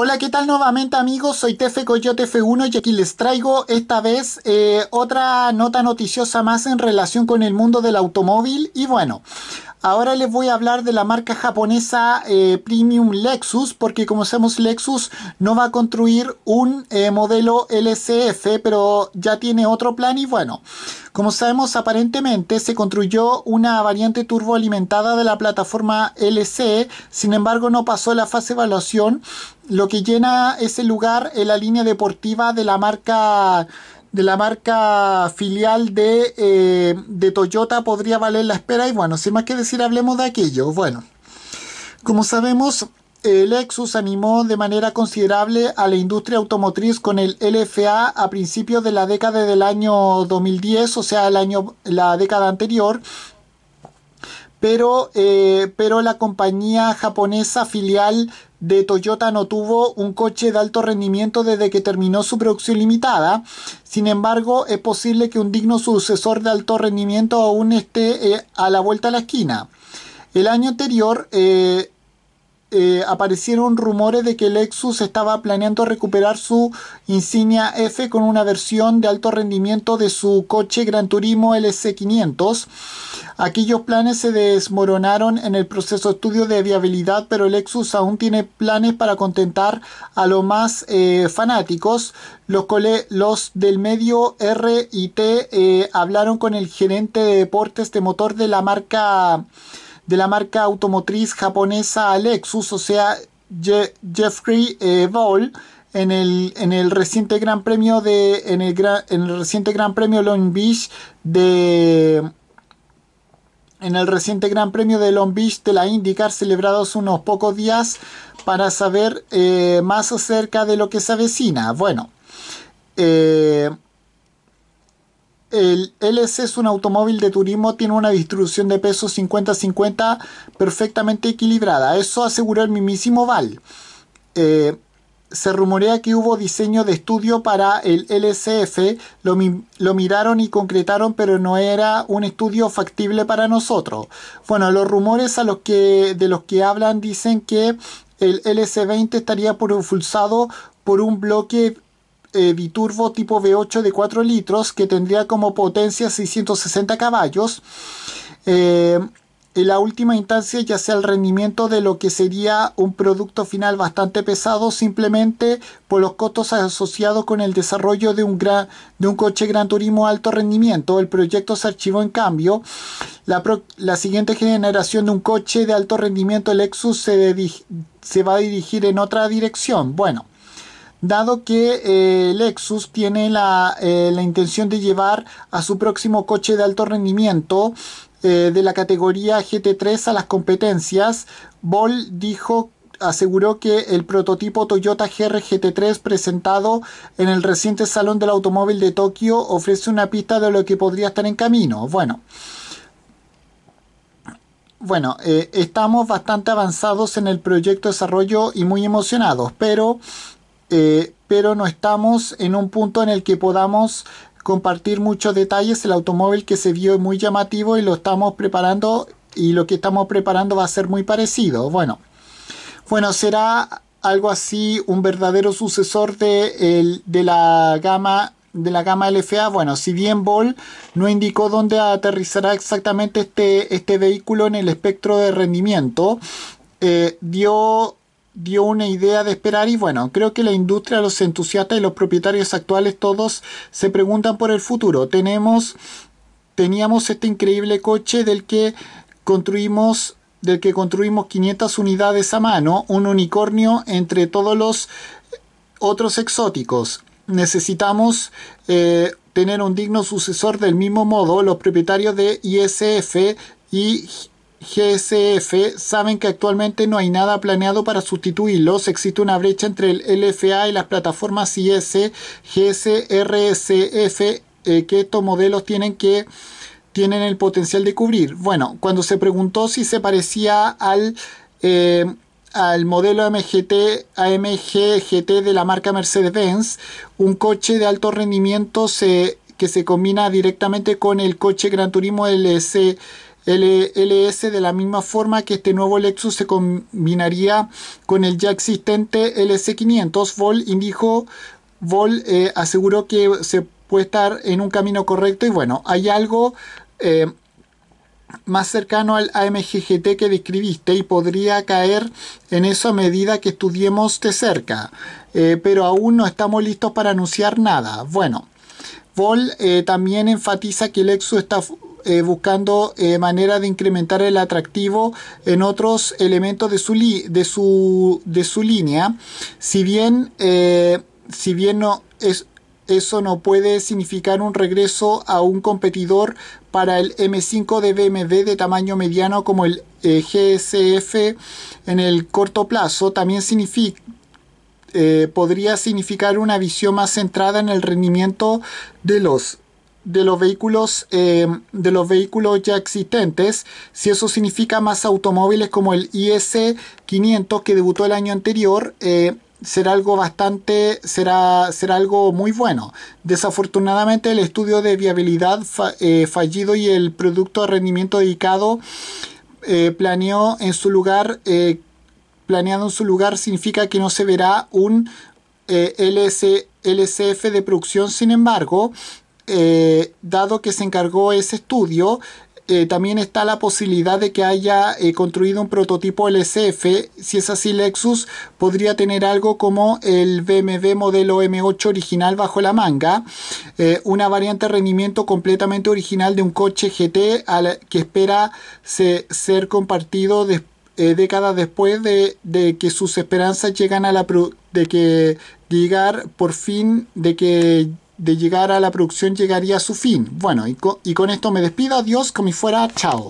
Hola, ¿qué tal nuevamente amigos? Soy Tefe Coyote F1 y aquí les traigo esta vez eh, otra nota noticiosa más en relación con el mundo del automóvil y bueno, Ahora les voy a hablar de la marca japonesa eh, Premium Lexus, porque como sabemos Lexus no va a construir un eh, modelo LCF, pero ya tiene otro plan y bueno, como sabemos aparentemente se construyó una variante turboalimentada de la plataforma LC, sin embargo no pasó la fase de evaluación, lo que llena ese lugar en la línea deportiva de la marca de la marca filial de, eh, de Toyota podría valer la espera y bueno, sin más que decir hablemos de aquello. Bueno, como sabemos, el eh, Lexus animó de manera considerable a la industria automotriz con el LFA a principios de la década del año 2010, o sea, el año, la década anterior, pero, eh, pero la compañía japonesa filial de Toyota no tuvo un coche de alto rendimiento desde que terminó su producción limitada. Sin embargo, es posible que un digno sucesor de alto rendimiento aún esté eh, a la vuelta de la esquina. El año anterior, eh, eh, aparecieron rumores de que Lexus estaba planeando recuperar su insignia F con una versión de alto rendimiento de su coche Gran Turismo LC500. Aquellos planes se desmoronaron en el proceso de estudio de viabilidad, pero Lexus aún tiene planes para contentar a eh, los más fanáticos. Los, del medio RIT eh, hablaron con el gerente de deportes de motor de la marca de la marca automotriz japonesa Lexus, o sea, Jeffrey eh, en el, en el, reciente Gran Premio de en el, en el reciente Gran Premio Long Beach de en el reciente Gran Premio de Long Beach de la IndyCar celebrados unos pocos días para saber eh, más acerca de lo que se avecina. Bueno, eh, el LC es un automóvil de turismo, tiene una distribución de pesos 50-50 perfectamente equilibrada. Eso aseguró el mismísimo Val. Eh, se rumorea que hubo diseño de estudio para el LSF, lo, miraron y concretaron, pero no era un estudio factible para nosotros. Bueno, los rumores de los que hablan dicen que el lc 20 estaría propulsado por un bloque biturbo tipo V8 de 4 litros que tendría como potencia 660 caballos. Eh, en la última instancia ya sea el rendimiento de lo que sería un producto final bastante pesado simplemente por los costos asociados con el desarrollo de un, de un coche Gran Turismo alto rendimiento. El proyecto se archivó en cambio. La, siguiente generación de un coche de alto rendimiento Lexus se, se va a dirigir en otra dirección. Bueno dado que eh, Lexus tiene eh, la, intención de llevar a su próximo coche de alto rendimiento eh, de la categoría GT3 a las competencias, Ball dijo aseguró que el prototipo Toyota GR GT3 presentado en el reciente Salón del Automóvil de Tokio ofrece una pista de lo que podría estar en camino. Bueno, bueno, estamos bastante avanzados en el proyecto de desarrollo y muy emocionados, pero eh, pero no estamos en un punto en el que podamos compartir muchos detalles. El automóvil que se vio muy llamativo y lo estamos preparando y lo que estamos preparando va a ser muy parecido. Bueno, bueno será algo así un verdadero sucesor de, de la gama de la gama LFA, bueno, si bien Ball no indicó dónde aterrizará exactamente este, este vehículo en el espectro de rendimiento, eh, dio dio una idea de esperar y bueno, creo que la industria, los entusiastas y los propietarios actuales todos se preguntan por el futuro. Tenemos teníamos este increíble coche del que construimos del que construimos 500 unidades a mano, un unicornio entre todos los otros exóticos. Necesitamos eh, tener un digno sucesor del mismo modo. Los propietarios de ISF y GSF saben que actualmente no hay nada planeado para sustituirlos. Existe una brecha entre el LFA y las plataformas IS, GS, eh, que estos modelos tienen que tienen el potencial de cubrir. Bueno, cuando se preguntó si se parecía al eh, al modelo MGT, AMG de la marca Mercedes-Benz, un coche de alto rendimiento que se combina directamente con el coche Gran Turismo LC LS de la misma forma que este nuevo Lexus se combinaría con el ya existente LS500. Vol indijo, Vol eh, aseguró que se puede estar en un camino correcto y bueno, hay algo... Eh, más cercano al AMG GT que describiste y podría caer en eso a medida que estudiemos de cerca, eh, pero aún no estamos listos para anunciar nada. Bueno, Vol también enfatiza que el Lexus está eh, buscando eh, manera de incrementar el atractivo en otros elementos de su, de su, de su línea. Si bien, eh, si bien eso no puede significar un regreso a un competidor para el M5 de BMW de tamaño mediano como el GSF en el corto plazo. También podría significar una visión más centrada en el rendimiento de los de los vehículos eh, de los vehículos ya existentes si eso significa más automóviles como el IS 500 que debutó el año anterior eh, será algo bastante será será algo muy bueno desafortunadamente el estudio de viabilidad eh, fallido y el producto de rendimiento dedicado planeó en su lugar planeado en su lugar significa que no se verá un LSF LCF de producción sin embargo eh, dado que se encargó ese estudio, eh, también está la posibilidad de que haya eh, construido un prototipo LCF. Si es así, Lexus podría tener algo como el BMW modelo M8 original bajo la manga, una variante de rendimiento completamente original de un coche GT que espera ser compartido décadas después de, que sus esperanzas llegan a la de que llegar por fin de que de llegar a la producción llegaría a su fin. Bueno, y con, esto me despido. Adiós, como fuera. Chao.